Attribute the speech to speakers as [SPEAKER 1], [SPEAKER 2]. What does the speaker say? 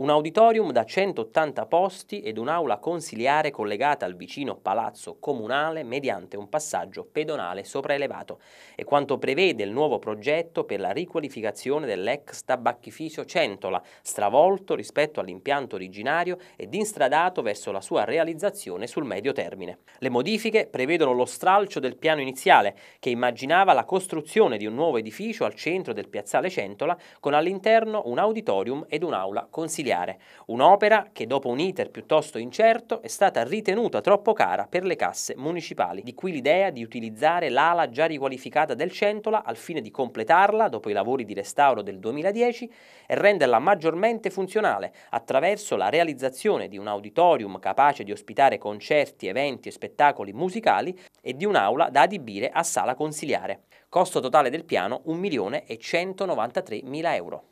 [SPEAKER 1] Un auditorium da 180 posti ed un'aula consiliare collegata al vicino palazzo comunale mediante un passaggio pedonale sopraelevato è quanto prevede il nuovo progetto per la riqualificazione dell'ex tabacchificio Centola, stravolto rispetto all'impianto originario ed instradato verso la sua realizzazione sul medio termine. Le modifiche prevedono lo stralcio del piano iniziale, che immaginava la costruzione di un nuovo edificio al centro del piazzale Centola con all'interno un auditorium ed un'aula consiliare immobiliare, un'opera che dopo un iter piuttosto incerto è stata ritenuta troppo cara per le casse municipali, di cui l'idea di utilizzare l'ala già riqualificata del Centola al fine di completarla dopo i lavori di restauro del 2010 e renderla maggiormente funzionale attraverso la realizzazione di un auditorium capace di ospitare concerti, eventi e spettacoli musicali e di un'aula da adibire a sala consiliare. Costo totale del piano 1.193.000 euro.